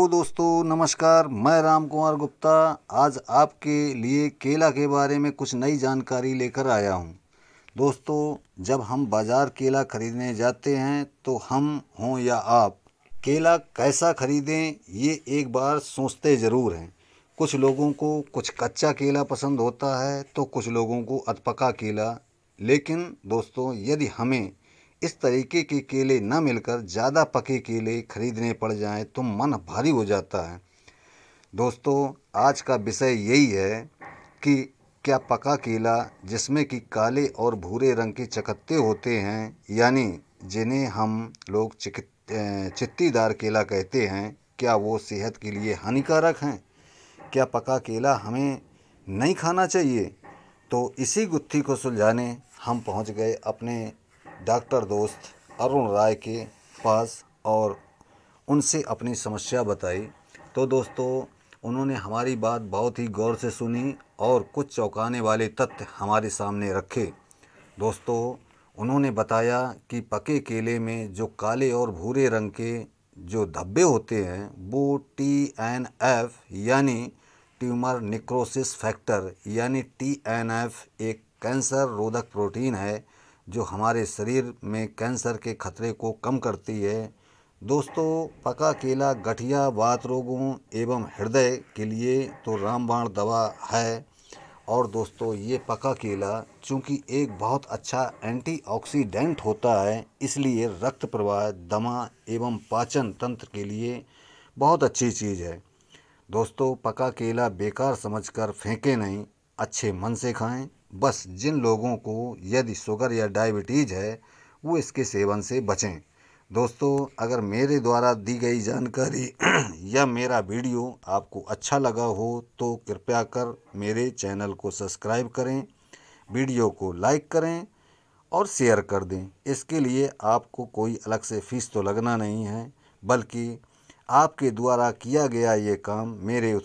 तो दोस्तों नमस्कार मैं राम कुमार गुप्ता आज आपके लिए केला के बारे में कुछ नई जानकारी लेकर आया हूं। दोस्तों जब हम बाज़ार केला खरीदने जाते हैं तो हम हों या आप केला कैसा खरीदें ये एक बार सोचते ज़रूर हैं कुछ लोगों को कुछ कच्चा केला पसंद होता है तो कुछ लोगों को अतपका केला लेकिन दोस्तों यदि हमें इस तरीके के केले न मिलकर ज़्यादा पके केले खरीदने पड़ जाएं तो मन भारी हो जाता है दोस्तों आज का विषय यही है कि क्या पका केला जिसमें कि काले और भूरे रंग के चकत्ते होते हैं यानी जिन्हें हम लोग चित्तीदार केला कहते हैं क्या वो सेहत के लिए हानिकारक हैं क्या पका केला हमें नहीं खाना चाहिए तो इसी गुत्थी को सुलझाने हम पहुंच गए अपने डॉक्टर दोस्त अरुण राय के पास और उनसे अपनी समस्या बताई तो दोस्तों उन्होंने हमारी बात बहुत ही गौर से सुनी और कुछ चौंकाने वाले तथ्य हमारे सामने रखे दोस्तों उन्होंने बताया कि पके केले में जो काले और भूरे रंग के जो धब्बे होते हैं वो टी एन एफ यानी ट्यूमर निक्रोसिस फैक्टर यानी टी एन एफ एक कैंसर रोधक प्रोटीन है जो हमारे शरीर में कैंसर के खतरे को कम करती है दोस्तों पका केला गठिया वात रोगों एवं हृदय के लिए तो रामबाण दवा है और दोस्तों ये पका केला चूँकि एक बहुत अच्छा एंटीऑक्सीडेंट होता है इसलिए रक्त प्रवाह दमा एवं पाचन तंत्र के लिए बहुत अच्छी चीज़ है दोस्तों पका केला बेकार समझकर फेंके नहीं अच्छे मन से खाएं बस जिन लोगों को यदि शुगर या डायबिटीज़ है वो इसके सेवन से बचें दोस्तों अगर मेरे द्वारा दी गई जानकारी या मेरा वीडियो आपको अच्छा लगा हो तो कृपया कर मेरे चैनल को सब्सक्राइब करें वीडियो को लाइक करें और शेयर कर दें इसके लिए आपको कोई अलग से फ़ीस तो लगना नहीं है बल्कि आपके द्वारा किया गया ये काम मेरे